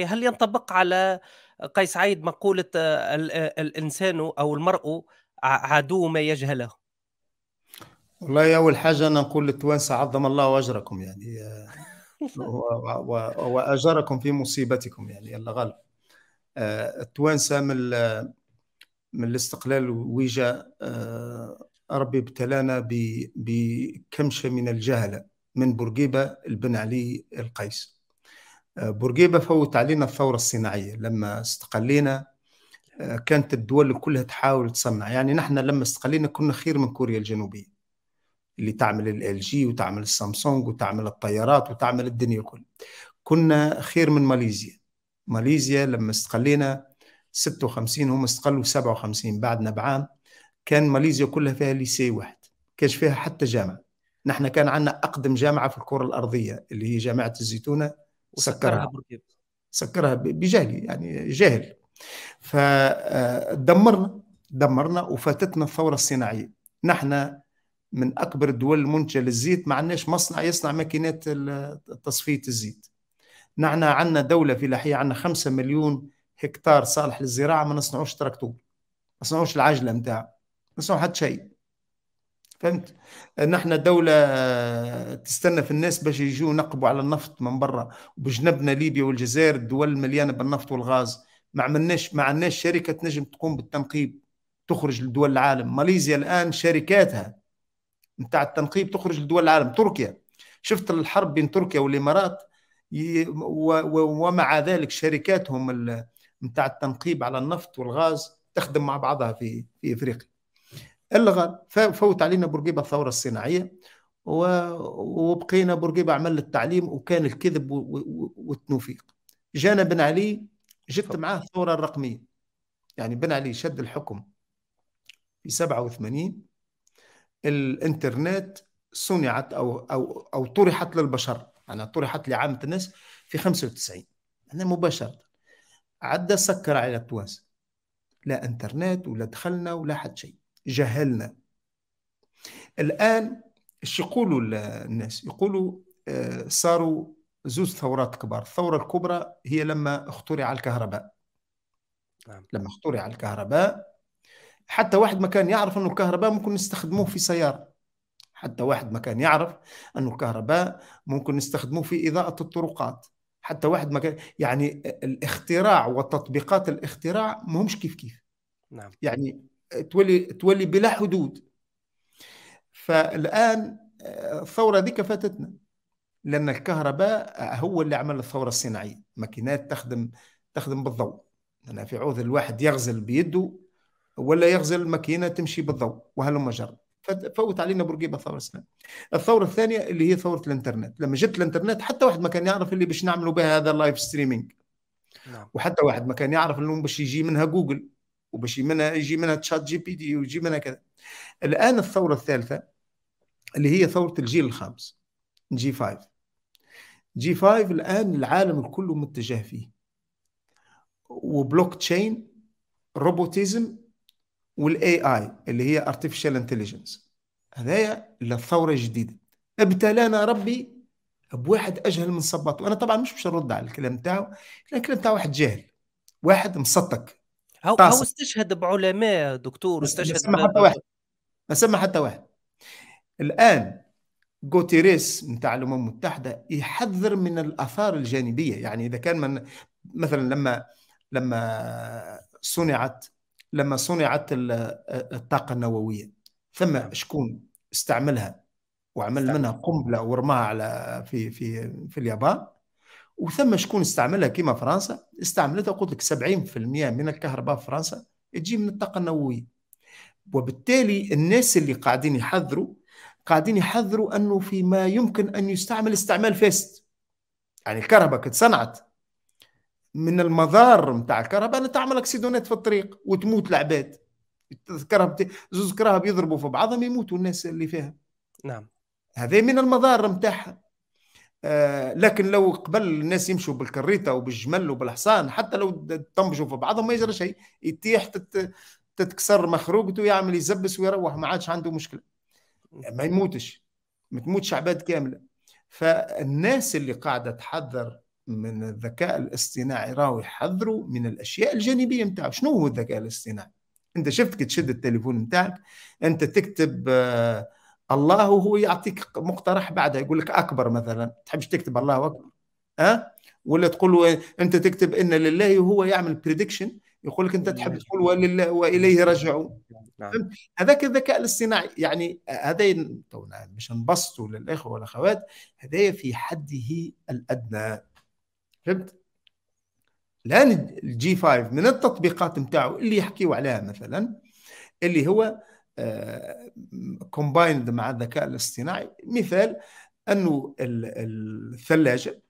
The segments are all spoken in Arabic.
إيه، هل ينطبق على قيس عيد مقولة آه، آه، الإنسان أو المرء عدو ما يجهله والله أول حاجة أنا نقول للتوانسة عظم الله أجركم يعني آه، وأجركم في مصيبتكم يعني الله غالب التوانسة من من الاستقلال ويجا ربي ابتلانا بكمشة من الجهلة من بورقيبة البن علي القيس بورقيبه فوت علينا الثوره الصناعيه لما استقلينا آه، كانت الدول كلها تحاول تصنع يعني نحن لما استقلينا كنا خير من كوريا الجنوبيه اللي تعمل ال جي وتعمل السامسونج وتعمل الطيارات وتعمل الدنيا الكل كنا خير من ماليزيا ماليزيا لما استقلينا 56 هم استقلوا 57 بعدنا بعام كان ماليزيا كلها فيها ليسي واحد كانش فيها حتى جامعه نحن كان عندنا اقدم جامعه في الكره الارضيه اللي هي جامعه الزيتونه وسكرها سكرها بجهلي يعني جاهل فدمرنا آه، دمرنا وفاتتنا الثوره الصناعيه نحن من اكبر الدول المنتجه للزيت ما عندناش مصنع يصنع ماكينات تصفيه الزيت نحن عندنا دوله لحية عندنا 5 مليون هكتار صالح للزراعه ما نصنعوش تراكتور ما نصنعوش العجله نتاع ما نصنعو حتى شيء فهمت ان احنا دوله تستنى في الناس باش يجوا نقبوا على النفط من برا وبجنبنا ليبيا والجزائر الدول مليانه بالنفط والغاز ما عملناش ما عندناش شركه تنجم تقوم بالتنقيب تخرج لدول العالم ماليزيا الان شركاتها نتاع التنقيب تخرج لدول العالم تركيا شفت الحرب بين تركيا والامارات ومع ذلك شركاتهم نتاع التنقيب على النفط والغاز تخدم مع بعضها في في افريقيا الغى فوت علينا بورقيبه الثوره الصناعيه وبقينا بورقيبه عمل التعليم وكان الكذب والتنوفيق جانا بن علي جبت معاه الثوره الرقميه يعني بن علي شد الحكم في 87 الانترنت صنعت او او او طرحت للبشر يعني طرحت لعامه الناس في 95 انا مباشره عدى سكر على تونس لا انترنت ولا دخلنا ولا حد شيء جهلنا الآن اش يقولوا الناس يقولوا آه، صاروا زوز ثورات كبار الثورة الكبرى هي لما اخترع الكهرباء نعم. لما اخترع الكهرباء حتى واحد ما كان يعرف أن الكهرباء ممكن نستخدموه في سيارة حتى واحد ما كان يعرف أن الكهرباء ممكن نستخدموه في إضاءة الطرقات حتى واحد ما كان يعني الاختراع وتطبيقات الاختراع مهمش كيف كيف نعم. يعني تولي تولي بلا حدود فالان آه، الثوره ذيك فاتتنا لان الكهرباء آه، هو اللي عمل الثوره الصناعيه ماكينات تخدم تخدم بالضوء انا في عوض الواحد يغزل بيده ولا يغزل ماكينه تمشي بالضوء وهلم جر فوت علينا برقيبه ثوره الصناعيه الثوره الثانيه اللي هي ثوره الانترنت لما جت الانترنت حتى واحد ما كان يعرف اللي باش نعملوا بها هذا اللايف ستريمينج نعم. وحتى واحد ما كان يعرف انه باش يجي منها جوجل وباش منها يجي منها تشات جي بي دي ويجي منها كذا الان الثوره الثالثه اللي هي ثوره الجيل الخامس جي 5 جي 5 الان العالم كله متجه فيه وبلوك تشين روبوتيزم والاي اي اللي هي ارتفيشال انتليجنس هذايا الثوره الجديده ابتلانا ربي بواحد اجهل من صباط وانا طبعا مش باش نرد على الكلام تاعو الكلام تاعو واحد جاهل واحد مسطك هو طاسة. هو استشهد بعلماء دكتور استشهد سمى حتى واحد ما سمى حتى واحد الان غوتيريس نتاع الامم المتحده يحذر من الاثار الجانبيه يعني اذا كان من مثلا لما لما صنعت لما صنعت الطاقه النوويه ثم نعم. شكون استعملها وعمل منها قنبله ورماها على في في في اليابان وثم شكون استعملها كيما فرنسا استعملتها قلت لك 70% من الكهرباء في فرنسا تجي من الطاقه النوويه وبالتالي الناس اللي قاعدين يحذروا قاعدين يحذروا انه فيما يمكن ان يستعمل استعمال فاسد يعني الكهرباء كانت صنعت من المضار نتاع الكهرباء انها تعمل اكسيدونات في الطريق وتموت العباد الكهرباء زوز كهرباء يضربوا في بعضهم يموتوا الناس اللي فيها نعم هذا من المضار نتاعها آه، لكن لو قبل الناس يمشوا بالكريته وبالجمل وبالحصان حتى لو طنبشوا في بعضهم ما يجرى شيء يطيح تت... تتكسر مخروقته يعمل يزبس ويروح ما عادش عنده مشكله ما يموتش ما تموتش عباد كامله فالناس اللي قاعده تحذر من الذكاء الاصطناعي راهو يحذروا من الاشياء الجانبيه نتاعو شنو هو الذكاء الاصطناعي انت شفت كي تشد التليفون نتاعك انت تكتب آه الله هو يعطيك مقترح بعدها يقول لك اكبر مثلا تحبش تكتب الله اكبر أه؟ ولا تقول انت تكتب ان لله وهو يعمل بريدكشن يقول لك انت تحب نعم. تقول ولله واليه رجعوا نعم. هذاك الذكاء الاصطناعي يعني هذا تونا مش نبسطوا للاخوه والاخوات هذا في حده الادنى فهمت الان الجي 5 من التطبيقات نتاعو اللي يحكيوا عليها مثلا اللي هو كومبايند آه، مع الذكاء الاصطناعي مثال انه الثلاجه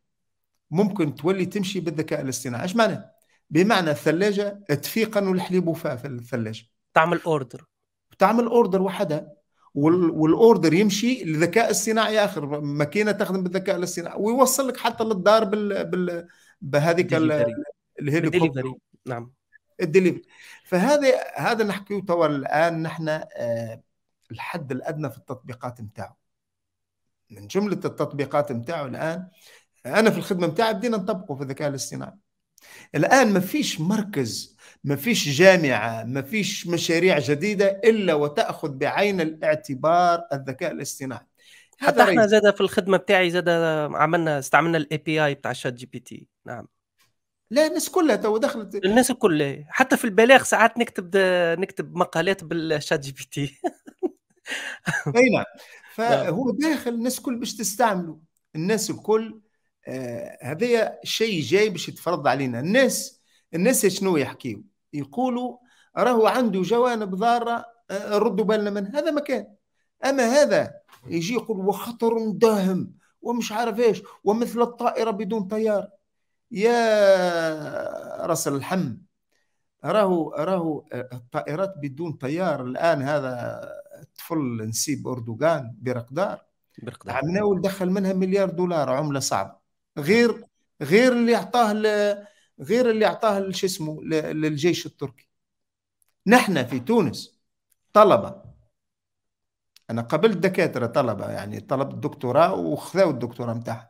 ممكن تولي تمشي بالذكاء الاصطناعي ايش معناه بمعنى الثلاجه تفيق انه الحليب وفاء في الثلاجه تعمل اوردر تعمل اوردر وحدها والاوردر يمشي لذكاء الاصطناعي اخر ماكينه تخدم بالذكاء الاصطناعي ويوصل لك حتى للدار بال, بال... بهذيك الهليكوبتر نعم الدليفري فهذا هذا نحكي توا الان نحن آه، الحد الادنى في التطبيقات نتاعو من جمله التطبيقات نتاعو الان انا في الخدمه نتاعي بدينا نطبقه في الذكاء الاصطناعي الان ما فيش مركز ما فيش جامعه ما فيش مشاريع جديده الا وتاخذ بعين الاعتبار الذكاء الاصطناعي حتى احنا زاد في الخدمه بتاعي زاد عملنا استعملنا الاي بي اي بتاع شات جي بي تي نعم لا الناس كلها تو دخلت الناس كلها حتى في البلاغ ساعات نكتب نكتب مقالات بالشات جي بي تي اي نعم. نعم فهو داخل الناس الكل باش تستعمله الناس الكل آه هذايا شيء جاي باش يتفرض علينا الناس الناس شنو يحكيو يقولوا راهو عنده جوانب ضاره آه، ردوا بالنا من هذا مكان اما هذا يجي يقول وخطر داهم ومش عارف ايش ومثل الطائره بدون طيار يا راس الحم راهو راهو آه، الطائرات بدون طيار الان هذا طفل نسيب اردوغان برقدار برقدار ناول دخل منها مليار دولار عمله صعبه غير غير اللي اعطاه غير اللي اعطاه شو اسمه للجيش التركي نحن في تونس طلبه انا قبلت دكاتره طلبه يعني طلبت دكتوراه وخذوا الدكتوراه نتاعهم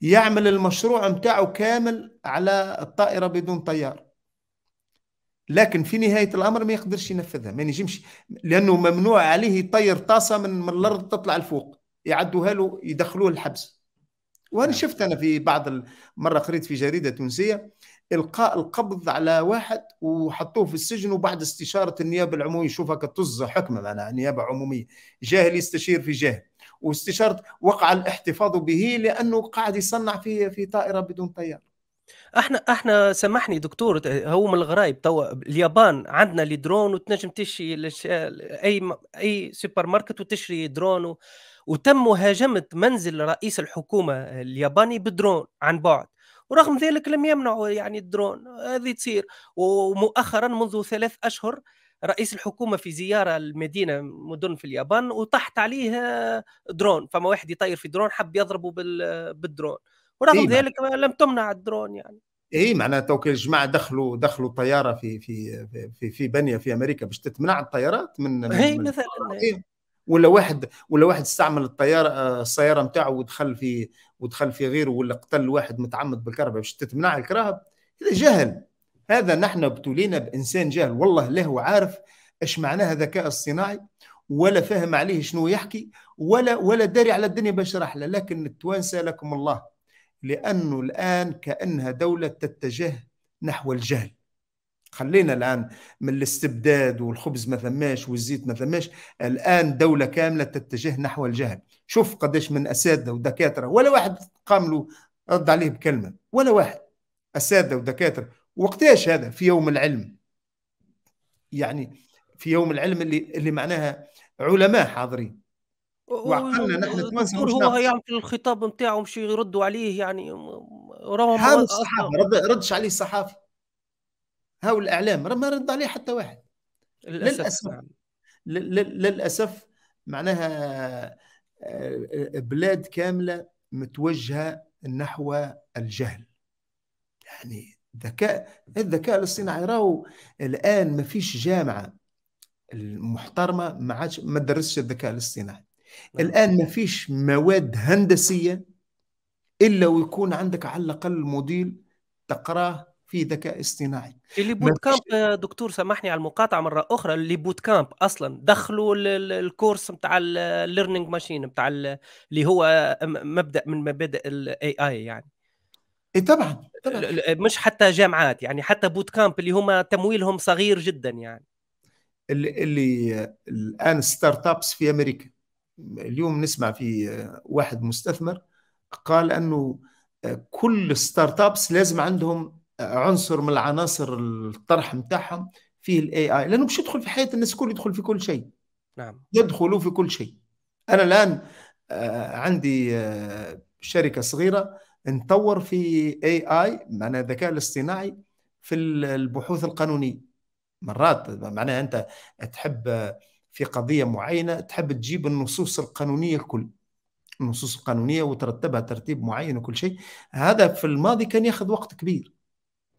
يعمل المشروع متاعه كامل على الطائرة بدون طيار لكن في نهاية الأمر ما يقدرش ينفذها ما ينجمش لأنه ممنوع عليه يطير طاسة من, من الأرض تطلع الفوق يعدوها له يدخلوه الحبس وأنا نعم. شفت أنا في بعض مرة قريت في جريدة تونسية القاء القبض على واحد وحطوه في السجن وبعد استشاره النيابه العموميه شوف هكا حكمه معناها نيابه عموميه جاهل يستشير في جاهل واستشاره وقع الاحتفاظ به لانه قاعد يصنع في في طائره بدون طيار احنا احنا سامحني دكتور هو من الغرايب توا اليابان عندنا لي درون وتنجم تشي لش... اي اي سوبر ماركت وتشري درون و... وتم مهاجمه منزل رئيس الحكومه الياباني بدرون عن بعد ورغم ذلك لم يمنعوا يعني الدرون هذه تصير ومؤخرا منذ ثلاث أشهر رئيس الحكومه في زياره لمدينه مدن في اليابان وطحت عليه درون فما واحد يطير في درون حب يضربه بالدرون ورغم إيه ذلك لم تمنع الدرون يعني اي معناتها توك الجماعه دخلوا دخلوا طياره في في في في بنيه في امريكا باش تتمنع الطيارات من, من اي مثلا إيه ولا واحد ولا واحد استعمل الطياره السياره نتاعه ودخل في ودخل في غيره ولا قتل واحد متعمد بالكهرباء باش تتمنع الكراهب هذا جهل هذا نحن ابتلينا بانسان جهل والله لا هو عارف ايش معناها ذكاء الصناعي ولا فاهم عليه شنو يحكي ولا ولا داري على الدنيا باش رحله لكن التوانسه لكم الله لانه الان كانها دوله تتجه نحو الجهل خلينا الان من الاستبداد والخبز ما ثماش والزيت ما ثماش الان دوله كامله تتجه نحو الجهل شوف قداش من اساتذه ودكاتره ولا واحد قام له رد عليه بكلمه ولا واحد اساتذه ودكاتره وقتاش هذا في يوم العلم يعني في يوم العلم اللي اللي معناها علماء حاضرين وعقلنا نحن تمسكوا هو يعمل الخطاب نتاعو مش يردوا عليه يعني راهم الصحافه رد ردش عليه الصحافه هاو الاعلام ما رد عليه حتى واحد للاسف للاسف, نعم. للأسف معناها آه، بلاد كامله متوجهه نحو الجهل يعني الذكاء الذكاء الاصطناعي راهو الان ما فيش جامعه المحترمه ما عادش ما تدرسش الذكاء الاصطناعي نعم. الان ما فيش مواد هندسيه الا ويكون عندك على الاقل موديل تقراه في ذكاء اصطناعي اللي بوت كامب يا دكتور سامحني على المقاطعه مره اخرى اللي بوت كامب اصلا دخلوا الكورس نتاع الليرنينج ماشين نتاع اللي هو مبدا من مبادئ الاي اي يعني اي طبعا, طبعا مش حتى جامعات يعني حتى بوت كامب اللي هما تمويلهم صغير جدا يعني اللي, اللي الان ستارت ابس في امريكا اليوم نسمع في واحد مستثمر قال انه كل ستارت ابس لازم عندهم عنصر من العناصر الطرح نتاعهم فيه الاي اي لانه باش يدخل في حياه الناس الكل يدخل في كل شيء نعم يدخلوا في كل شيء انا الان آه، عندي آه، شركه صغيره نطور في اي اي معناها الذكاء الاصطناعي في البحوث القانونيه مرات معناها انت تحب في قضيه معينه تحب تجيب النصوص القانونيه الكل النصوص القانونيه وترتبها ترتيب معين وكل شيء هذا في الماضي كان ياخذ وقت كبير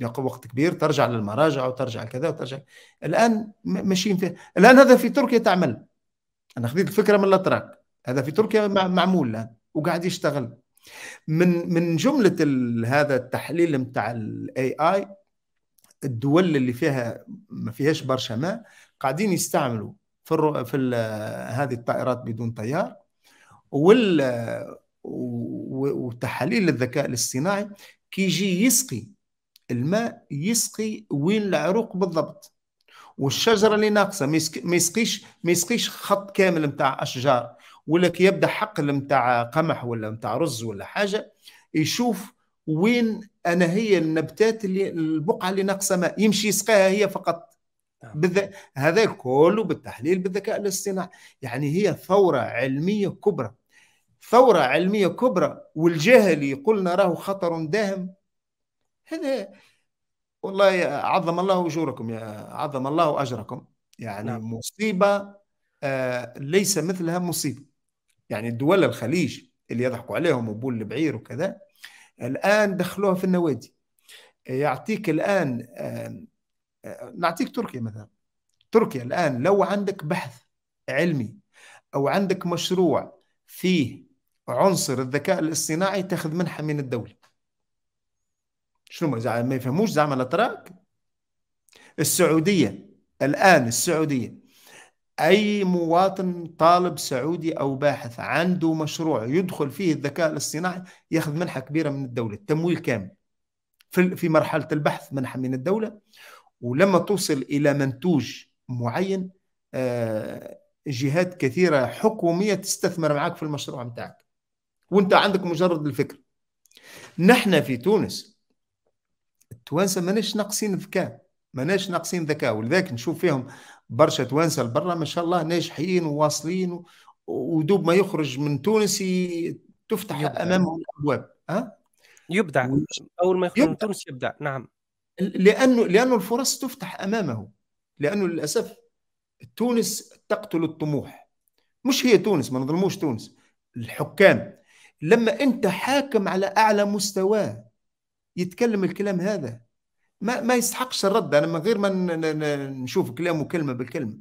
وقت كبير ترجع للمراجع وترجع لكذا وترجع الان ماشيين في الان هذا في تركيا تعمل انا خذيت الفكره من الاتراك هذا في تركيا معمول الان وقاعد يشتغل من من جمله هذا التحليل نتاع الاي اي الدول اللي فيها ما فيهاش برشا ماء قاعدين يستعملوا في الرو... في ال... هذه الطائرات بدون طيار وال وتحاليل الذكاء الاصطناعي كي يجي يسقي الماء يسقي وين العروق بالضبط والشجره اللي ناقصه ما يسقيش ما يسقيش خط كامل نتاع اشجار ولا كي يبدا حقل نتاع قمح ولا نتاع رز ولا حاجه يشوف وين انا هي النبتات اللي البقعه اللي ناقصه ماء يمشي يسقيها هي فقط نعم. بالذ... هذا كله بالتحليل بالذكاء الاصطناعي يعني هي ثوره علميه كبرى ثوره علميه كبرى والجهل يقولنا راه خطر داهم هذا والله عظم الله اجوركم يا عظم الله اجركم يعني نعم. مصيبه آه ليس مثلها مصيبه يعني دول الخليج اللي يضحكوا عليهم وبول البعير وكذا الان دخلوها في النوادي يعطيك الان آه، آه، نعطيك تركيا مثلا تركيا الان لو عندك بحث علمي او عندك مشروع فيه عنصر الذكاء الاصطناعي تاخذ منحه من الدوله شنو زعما ما يفهموش زعما الاتراك السعوديه الان السعوديه اي مواطن طالب سعودي او باحث عنده مشروع يدخل فيه الذكاء الاصطناعي ياخذ منحه كبيره من الدوله تمويل كامل في في مرحله البحث منحه من الدوله ولما توصل الى منتوج معين آه، جهات كثيره حكوميه تستثمر معك في المشروع بتاعك وانت عندك مجرد الفكر نحن في تونس التوانسه ماناش ناقصين ذكاء ماناش ناقصين ذكاء ولذلك نشوف فيهم برشا توانسه لبرا ما شاء الله ناجحين وواصلين ودوب ما يخرج من تونس تفتح يبدأ. امامه الابواب أه؟ يبدع اول ما يخرج من تونس يبدع نعم لانه لانه الفرص تفتح امامه لانه للاسف تونس تقتل الطموح مش هي تونس ما نظلموش تونس الحكام لما انت حاكم على اعلى مستوى يتكلم الكلام هذا ما ما يستحقش الرد انا من غير ما نشوف كلامه كلمه بالكلمه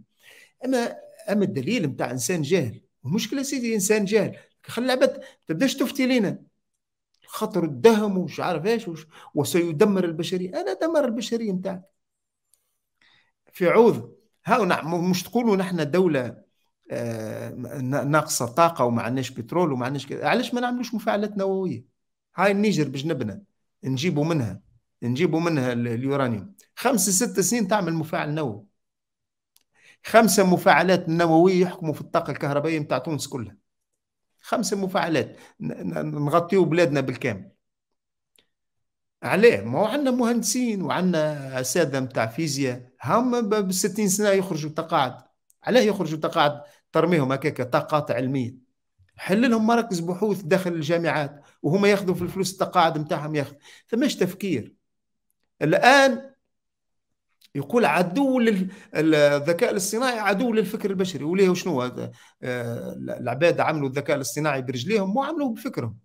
اما اما الدليل نتاع انسان جاهل المشكله سيدي انسان جاهل خلي العباد تبداش تفتي لينا خطر الدهم ومش عارف ايش وسيدمر البشريه انا دمر البشريه نتاعك في عوض ها مش تقولوا نحن دوله آه، ناقصه طاقه وما عندناش بترول وما عندناش علاش ما نعملوش مفاعلات نوويه هاي النيجر بجنبنا نجيبوا منها نجيبوا منها اليورانيوم خمسة ست سنين تعمل مفاعل نووي خمسة مفاعلات نووية يحكموا في الطاقة الكهربائية متاع تونس كلها خمسة مفاعلات نغطيو بلادنا بالكامل عليه ما هو عندنا مهندسين وعندنا اساتذه نتاع فيزياء هم ب 60 سنه يخرجوا تقاعد علاه يخرجوا تقاعد ترميهم هكاك طاقات علميه حل لهم مراكز بحوث داخل الجامعات وهم ياخذوا في الفلوس التقاعد نتاعهم ياخذ فماش تفكير الان يقول عدو الذكاء الاصطناعي عدو للفكر البشري وليه وشنو هذا آه، العباد عملوا الذكاء الاصطناعي برجليهم وعملوا بفكرهم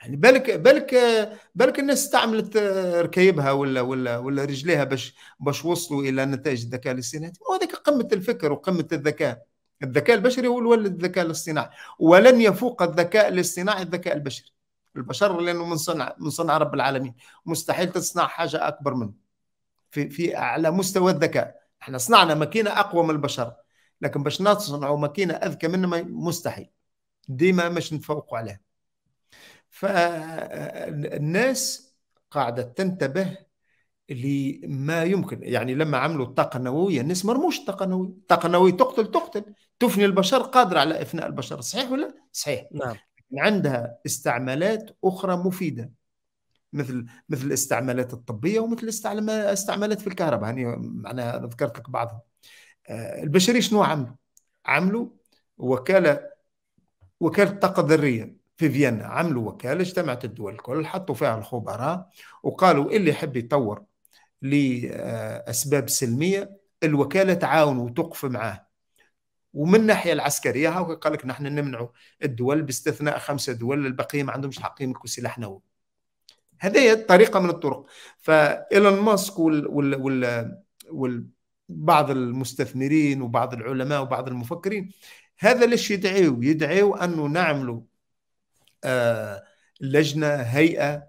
يعني بالك بالك بالك الناس استعملت آه، ركايبها ولا ولا ولا رجليها باش باش وصلوا الى نتائج الذكاء الاصطناعي وهذاك قمه الفكر وقمه الذكاء الذكاء البشري هو الولد الذكاء الاصطناعي ولن يفوق الذكاء الاصطناعي الذكاء البشري البشر لانه من صنع من صنع رب العالمين مستحيل تصنع حاجه اكبر منه في في اعلى مستوى الذكاء احنا صنعنا ماكينه اقوى من البشر لكن باش نصنعوا ماكينه اذكى منا مستحيل ديما مش نتفوقوا عليها فالناس قاعده تنتبه لما يمكن يعني لما عملوا الطاقة النووية الناس مرموش الطاقة النووية الطاقة النووية تقتل تقتل تفني البشر قادرة على إفناء البشر صحيح ولا صحيح نعم عندها استعمالات أخرى مفيدة مثل مثل الاستعمالات الطبية ومثل استعمالات في الكهرباء يعني معناها ذكرت لك بعضها آه، البشرية شنو عملوا؟ عملوا وكالة وكالة طاقة ذرية في فيينا عملوا وكالة اجتمعت الدول الكل حطوا فيها الخبراء وقالوا اللي يحب يطور لأسباب سلمية الوكالة تعاون وتقف معاه ومن الناحيه العسكريه هاو قال لك نحن نمنعوا الدول باستثناء خمسه دول البقيه ما عندهمش حق يملكوا سلاح نووي هذه طريقه من الطرق فايلون ماسك وال, وال, وال, وال بعض المستثمرين وبعض العلماء وبعض المفكرين هذا ليش يدعيوا يدعيوا انه نعملوا آه لجنه هيئه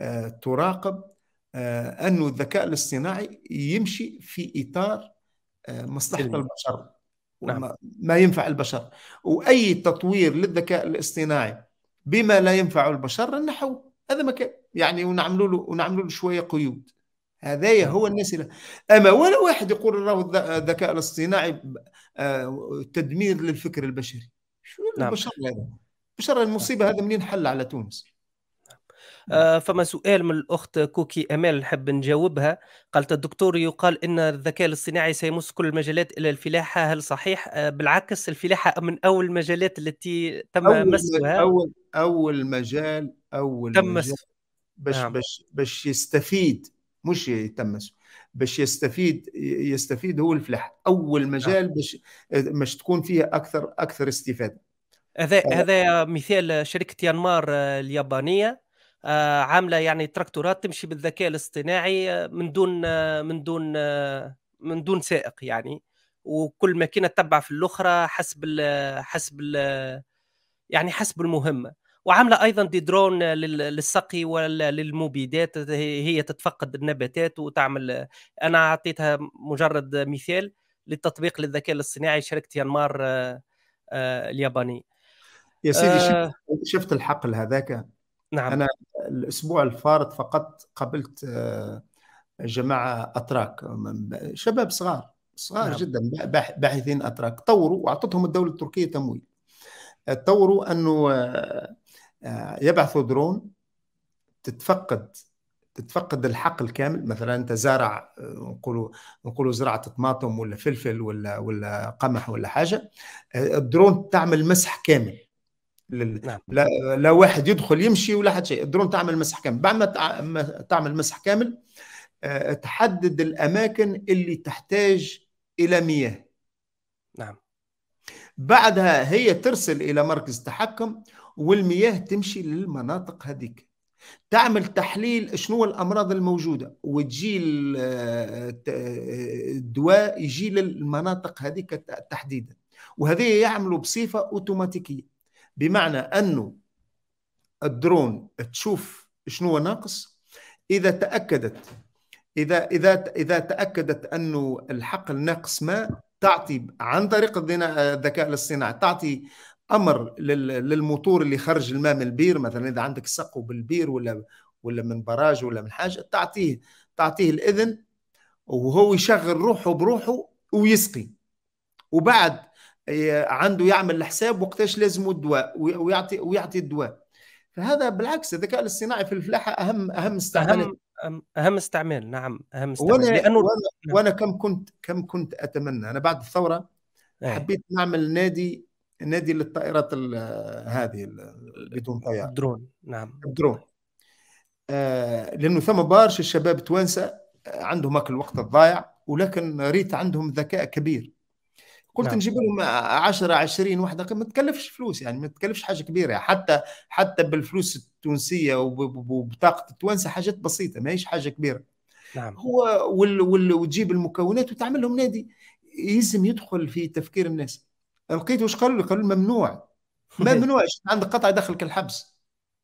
آه تراقب آه، أن الذكاء الاصطناعي يمشي في إطار آه، مصلحة البشر نعم. ما ينفع البشر وأي تطوير للذكاء الاصطناعي بما لا ينفع البشر نحو هذا مكان يعني ونعملوا له ونعملوا له شوية قيود هذايا نعم. هو الناس اللي... اما ولا واحد يقول راه الذكاء الاصطناعي آه، تدمير للفكر البشري شو نعم. البشر هذا البشر المصيبه هذا منين حل على تونس نعم. آه، فما سؤال من الاخت كوكي امال نحب نجاوبها قالت الدكتور يقال ان الذكاء الاصطناعي سيمس كل المجالات الا الفلاحه هل صحيح آه، بالعكس الفلاحه من اول المجالات التي تم أول مسها اول اول مجال اول تم مجال باش نعم. باش باش يستفيد مش يتمس باش يستفيد يستفيد هو الفلاح اول نعم. مجال نعم. باش باش تكون فيه اكثر اكثر استفاده هذا هذا مثال شركه يانمار آه، اليابانيه آه، عامله يعني تراكتورات تمشي بالذكاء الاصطناعي آه، من دون آه، من دون من دون سائق يعني وكل ماكينه تتبع في الاخرى حسب الـ حسب الـ يعني حسب المهمه وعامله ايضا دي درون للسقي وللمبيدات هي تتفقد النباتات وتعمل انا اعطيتها مجرد مثال للتطبيق للذكاء الاصطناعي شركه يانمار اليابانيه يا سيدي شفت الحقل هذاك نعم انا الاسبوع الفارط فقط قابلت آه، جماعه اتراك شباب صغار صغار نعم. جدا باحثين اتراك طوروا واعطتهم الدوله التركيه تمويل آه، طوروا انه آه، يبعثوا درون تتفقد تتفقد الحقل كامل مثلا انت زارع نقولوا نقولوا زراعه طماطم ولا فلفل ولا ولا قمح ولا حاجه الدرون تعمل مسح كامل نعم. لا, لا واحد يدخل يمشي ولا حد شيء الدرون تعمل مسح كامل بعد ما تعمل مسح كامل آه، تحدد الاماكن اللي تحتاج الى مياه نعم بعدها هي ترسل الى مركز تحكم والمياه تمشي للمناطق هذيك تعمل تحليل شنو الامراض الموجوده وتجي آه، الدواء يجي للمناطق هذيك تحديدا وهذه يعملوا بصفه اوتوماتيكيه بمعنى انه الدرون تشوف شنو هو ناقص اذا تاكدت اذا اذا اذا تاكدت انه الحقل ناقص ما تعطي عن طريق الذكاء الاصطناعي تعطي امر للموتور اللي خرج الماء من البير مثلا اذا عندك سقو بالبير ولا ولا من براج ولا من حاجه تعطيه تعطيه الاذن وهو يشغل روحه بروحه ويسقي وبعد إيه، عنده يعمل الحساب وقتاش لازمه الدواء ويعطي ويعطي الدواء فهذا بالعكس الذكاء الاصطناعي في الفلاحه اهم اهم استعمال اهم اهم استعمال نعم اهم استعمال وانا لانه وانا, نعم. وأنا كم كنت كم كنت اتمنى انا بعد الثوره أيه. حبيت نعمل نادي نادي للطائرات هذه بدون طيار الدرون نعم الدرون آه لانه ثم برشا الشباب توانسه آه، عندهم اكل الوقت الضايع ولكن ريت عندهم ذكاء كبير قلت نعم. نجيب لهم 10 20 وحده ما تكلفش فلوس يعني ما تكلفش حاجه كبيره يعني حتى حتى بالفلوس التونسيه وبطاقه التوانسه حاجات بسيطه ماهيش حاجه كبيره نعم هو وال وال وتجيب المكونات وتعمل لهم نادي يلزم يدخل في تفكير الناس لقيت واش قالوا قالوا ممنوع ممنوع عندك قطع دخلك الحبس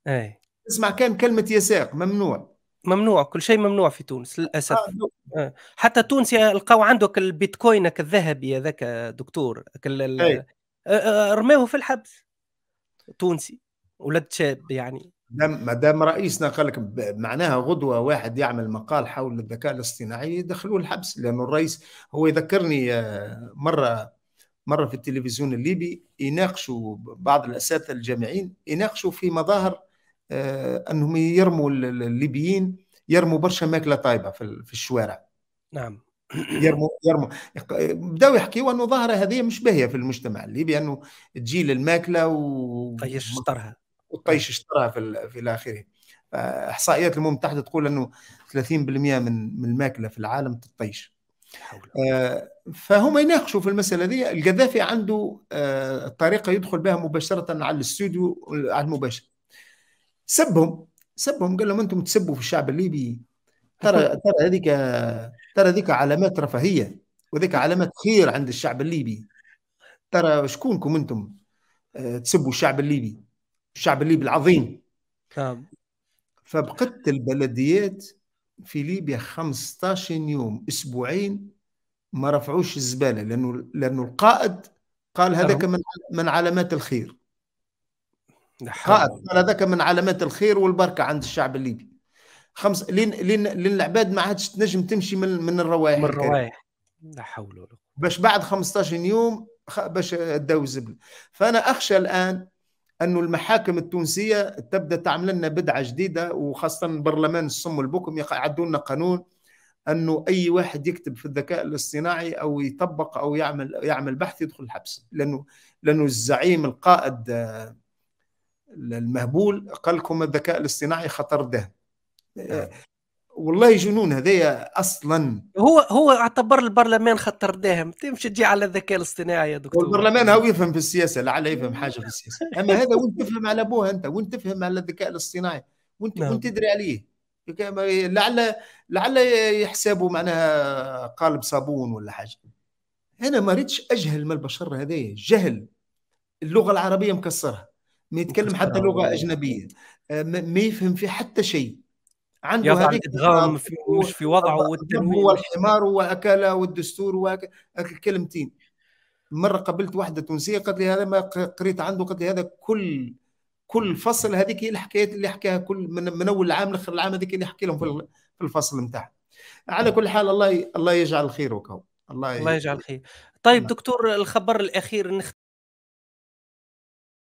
اي اسمع كان كلمه يساق ممنوع ممنوع كل شيء ممنوع في تونس للاسف آه، آه، حتى تونس لقاو عندك البيتكوين الذهبي هذاك دكتور ال... آه, آه، في الحبس تونسي ولد شاب يعني ما دام رئيسنا قال لك معناها غدوه واحد يعمل مقال حول الذكاء الاصطناعي يدخلوه الحبس لانه الرئيس هو يذكرني مره مره في التلفزيون الليبي يناقشوا بعض الاساتذه الجامعيين يناقشوا في مظاهر آه، انهم يرموا الليبيين يرموا برشا ماكله طايبه في الشوارع نعم يرموا يرموا بداوا يحكيوا انه ظاهره هذه مش باهيه في المجتمع الليبي انه تجي الماكله و طيش شطرها وطيش شطرها في ال... في الاخره احصائيات الامم المتحده تقول انه 30% من من الماكله في العالم تطيش آه فهم يناقشوا في المساله هذه القذافي عنده آه طريقه يدخل بها مباشره على الاستوديو على المباشر سبهم سبهم قال لهم انتم تسبوا في الشعب الليبي ترى ترى هذيك ترى هذيك علامات رفاهيه وذيك علامات خير عند الشعب الليبي ترى شكونكم انتم آه، تسبوا الشعب الليبي الشعب الليبي العظيم نعم فبقت البلديات في ليبيا 15 يوم اسبوعين ما رفعوش الزباله لانه لانه القائد قال هذاك نعم. من من علامات الخير انا ذاك من علامات الخير والبركه عند الشعب الليبي خمس لين لين لين العباد ما عادش تنجم تمشي من من الروايح من الروايح لا حول ولا قوه باش بعد 15 يوم باش داو الزبل فانا اخشى الان انه المحاكم التونسية تبدأ تعمل لنا بدعة جديدة وخاصة برلمان الصم والبكم يعدوا لنا قانون أنه أي واحد يكتب في الذكاء الاصطناعي أو يطبق أو يعمل يعمل بحث يدخل الحبس لأنه لأنه الزعيم القائد المهبول قال لكم الذكاء الاصطناعي خطر ده آه. آه، والله جنون هذايا اصلا هو هو اعتبر البرلمان خطر داهم تمشي تجي على الذكاء الاصطناعي يا دكتور البرلمان هو يفهم في السياسه لعل يفهم حاجه في السياسه اما هذا وين تفهم على ابوه انت وين تفهم على الذكاء الاصطناعي وانت نعم. وانت تدري عليه لعل لعل يحسبوا معناها قالب صابون ولا حاجه انا ما ريتش اجهل من البشر هذايا جهل اللغه العربيه مكسرها ما يتكلم حتى لغه اجنبيه آه، ما يفهم في حتى شيء عنده يضع الادغام في مش في وضعه والتنوين هو الحمار واكل والدستور وكلمتين مره قابلت واحده تونسيه قالت لي هذا ما قريت عنده قالت لي هذا كل كل فصل هذيك هي الحكايات اللي حكاها كل من, من اول العام لاخر العام هذيك اللي حكي لهم في الفصل نتاعها على كل حال الله الله يجعل خيرك هو الله, الله يجعل خير طيب نعم. دكتور الخبر الاخير نختم